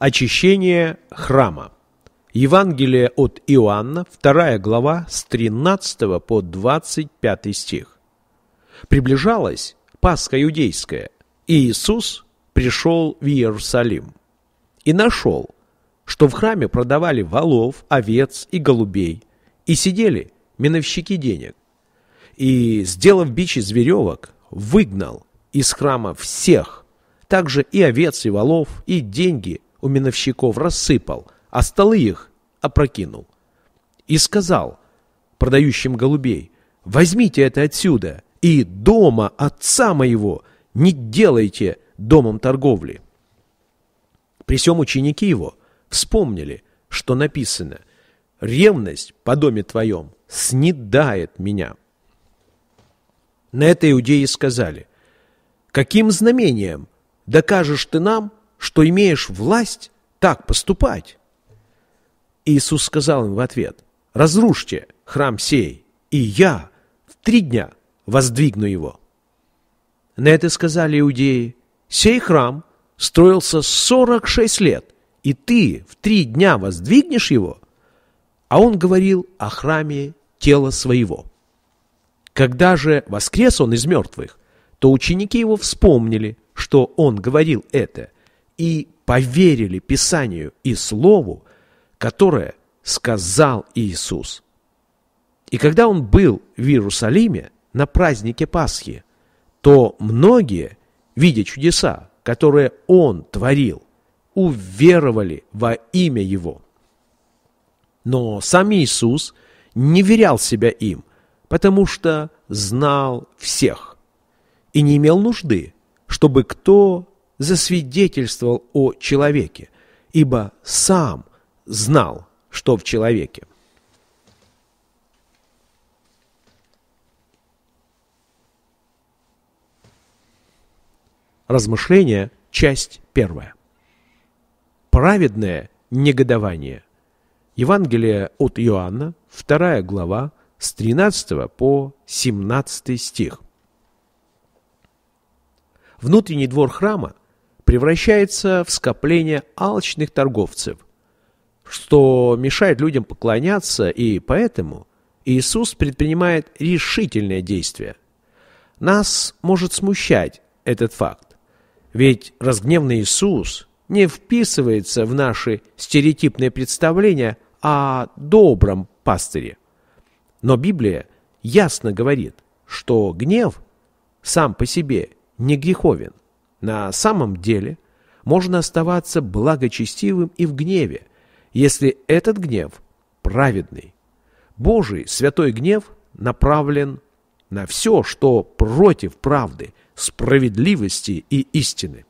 Очищение храма. Евангелие от Иоанна, 2 глава, с 13 по 25 стих. Приближалась Пасха Иудейская, и Иисус пришел в Иерусалим и нашел, что в храме продавали волов, овец и голубей, и сидели миновщики денег. И, сделав бич из веревок, выгнал из храма всех, также и овец, и волов, и деньги – у миновщиков рассыпал, а столы их опрокинул. И сказал продающим голубей, «Возьмите это отсюда, и дома отца моего не делайте домом торговли». При всем ученики его вспомнили, что написано, «Ревность по доме твоем снедает меня». На это иудеи сказали, «Каким знамением докажешь ты нам, что имеешь власть так поступать? Иисус сказал им в ответ, разрушьте храм сей, и я в три дня воздвигну его. На это сказали иудеи, сей храм строился 46 лет, и ты в три дня воздвигнешь его? А он говорил о храме тела своего. Когда же воскрес он из мертвых, то ученики его вспомнили, что он говорил это – и поверили Писанию и Слову, которое сказал Иисус. И когда он был в Иерусалиме на празднике Пасхи, то многие, видя чудеса, которые он творил, уверовали во имя его. Но сам Иисус не верял себя им, потому что знал всех и не имел нужды, чтобы кто засвидетельствовал о человеке, ибо сам знал, что в человеке. размышление часть первая. Праведное негодование. Евангелие от Иоанна, 2 глава, с 13 по 17 стих. Внутренний двор храма превращается в скопление алчных торговцев, что мешает людям поклоняться, и поэтому Иисус предпринимает решительное действие. Нас может смущать этот факт, ведь разгневанный Иисус не вписывается в наши стереотипные представления о добром пастыре. Но Библия ясно говорит, что гнев сам по себе не греховен. На самом деле можно оставаться благочестивым и в гневе, если этот гнев праведный. Божий святой гнев направлен на все, что против правды, справедливости и истины.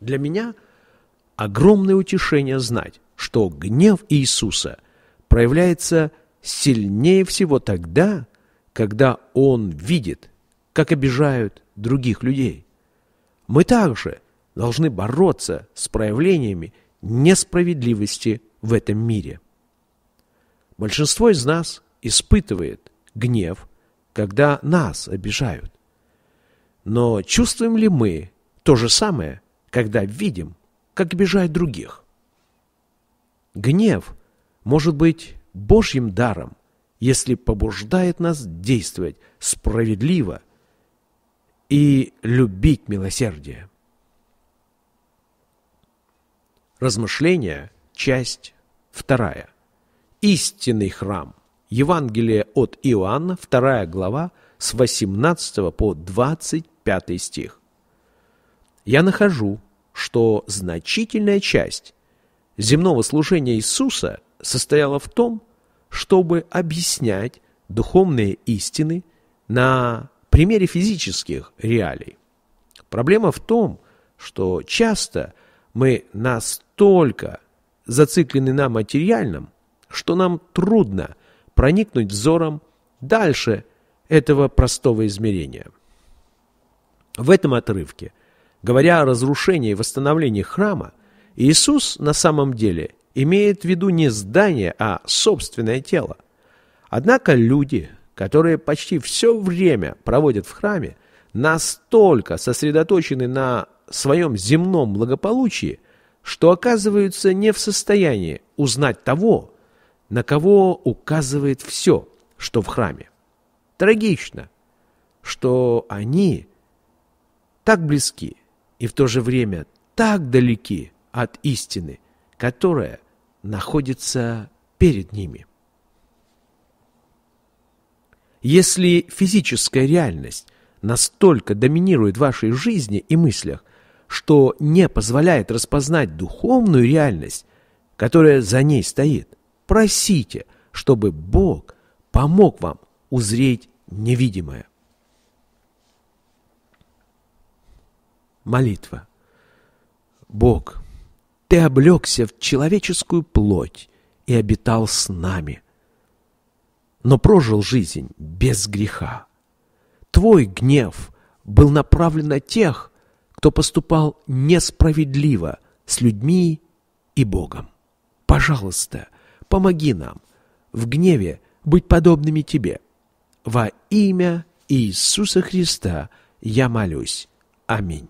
Для меня огромное утешение знать, что гнев Иисуса проявляется сильнее всего тогда, когда Он видит, как обижают других людей. Мы также должны бороться с проявлениями несправедливости в этом мире. Большинство из нас испытывает гнев, когда нас обижают. Но чувствуем ли мы то же самое, когда видим, как обижают других? Гнев может быть Божьим даром, если побуждает нас действовать справедливо и любить милосердие. Размышление, часть вторая. Истинный храм. Евангелие от Иоанна, вторая глава, с 18 по 25 стих. Я нахожу, что значительная часть земного служения Иисуса состояла в том, чтобы объяснять духовные истины на примере физических реалий. Проблема в том, что часто мы настолько зациклены на материальном, что нам трудно проникнуть взором дальше этого простого измерения. В этом отрывке, говоря о разрушении и восстановлении храма, Иисус на самом деле имеет в виду не здание, а собственное тело. Однако люди, которые почти все время проводят в храме, настолько сосредоточены на своем земном благополучии, что оказываются не в состоянии узнать того, на кого указывает все, что в храме. Трагично, что они так близки и в то же время так далеки от истины, которая находится перед ними. Если физическая реальность настолько доминирует в вашей жизни и мыслях, что не позволяет распознать духовную реальность, которая за ней стоит, просите, чтобы Бог помог вам узреть невидимое. Молитва. Бог, Ты облегся в человеческую плоть и обитал с нами – но прожил жизнь без греха. Твой гнев был направлен на тех, кто поступал несправедливо с людьми и Богом. Пожалуйста, помоги нам в гневе быть подобными Тебе. Во имя Иисуса Христа я молюсь. Аминь.